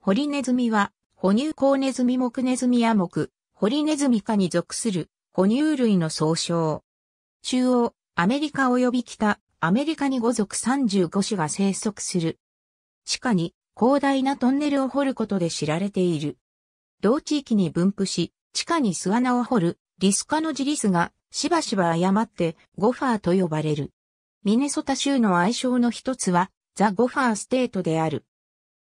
ホリネズミは、哺乳ウネズミクネズミモク、ホリネズミ科に属する哺乳類の総称。中央、アメリカ及び北、アメリカに5族35種が生息する。地下に広大なトンネルを掘ることで知られている。同地域に分布し、地下に巣穴を掘るリス科のジリスがしばしば誤ってゴファーと呼ばれる。ミネソタ州の愛称の一つはザ・ゴファーステートである。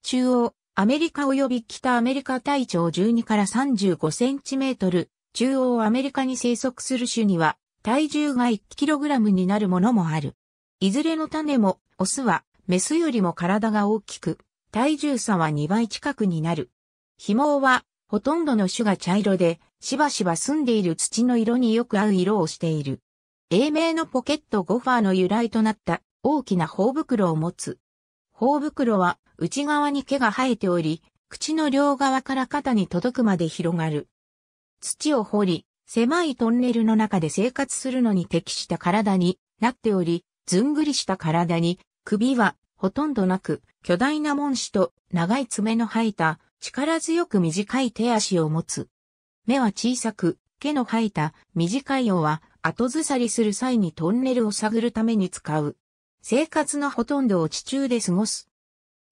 中央、アメリカ及び北アメリカ体長12から35センチメートル、中央アメリカに生息する種には、体重が1ラムになるものもある。いずれの種も、オスは、メスよりも体が大きく、体重差は2倍近くになる。紐は、ほとんどの種が茶色で、しばしば住んでいる土の色によく合う色をしている。英名のポケットゴファーの由来となった大きな頬袋を持つ頬袋は内側に毛が生えており、口の両側から肩に届くまで広がる。土を掘り、狭いトンネルの中で生活するのに適した体になっており、ずんぐりした体に、首はほとんどなく、巨大な門子と長い爪の生えた、力強く短い手足を持つ。目は小さく、毛の生えた短い尾は後ずさりする際にトンネルを探るために使う。生活のほとんどを地中で過ごす。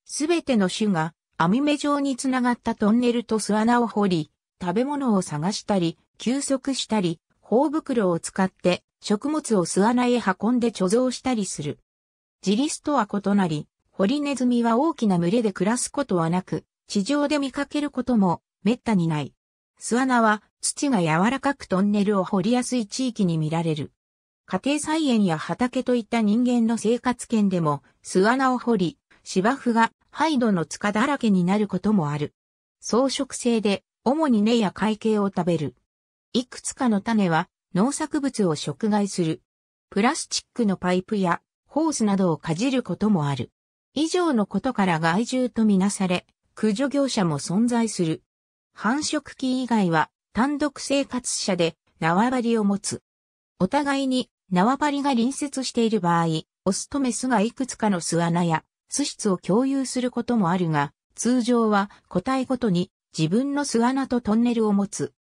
すべての種が網目状につながったトンネルと巣穴を掘り、食べ物を探したり、休息したり、頬袋を使って食物を巣穴へ運んで貯蔵したりする。ジリスとは異なり、ホリネズミは大きな群れで暮らすことはなく、地上で見かけることも滅多にない。巣穴は土が柔らかくトンネルを掘りやすい地域に見られる。家庭菜園や畑といった人間の生活圏でも巣穴を掘り、芝生が灰土の塚だらけになることもある。草食性で主に根や海景を食べる。いくつかの種は農作物を食害する。プラスチックのパイプやホースなどをかじることもある。以上のことから害獣とみなされ、駆除業者も存在する。繁殖期以外は単独生活者で縄張りを持つ。お互いに縄張りが隣接している場合、オスとメスがいくつかの巣穴や巣室を共有することもあるが、通常は個体ごとに自分の巣穴とトンネルを持つ。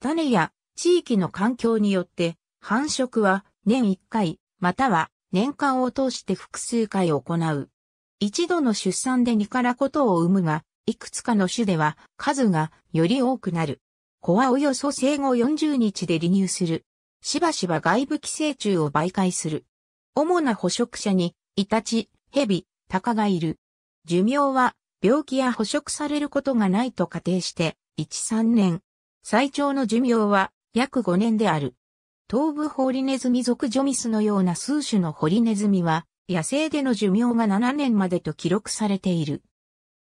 種や地域の環境によって繁殖は年1回または年間を通して複数回行う。一度の出産で2からことを生むが、いくつかの種では数がより多くなる。子はおよそ生後40日で離乳する。しばしば外部寄生虫を媒介する。主な捕食者に、イタチ、ヘビ、タカがいる。寿命は、病気や捕食されることがないと仮定して、1、3年。最長の寿命は、約5年である。東部ホリネズミ属ジョミスのような数種のホリネズミは、野生での寿命が7年までと記録されている。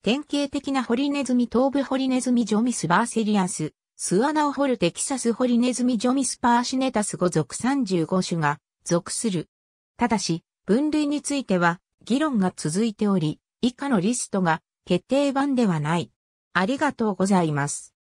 典型的なホリネズミ東部ホリネズミジョミスバーセリアス、巣穴を掘るテキサスホリネズミジョミスパーシネタス5属35種が属する。ただし、分類については議論が続いており、以下のリストが決定版ではない。ありがとうございます。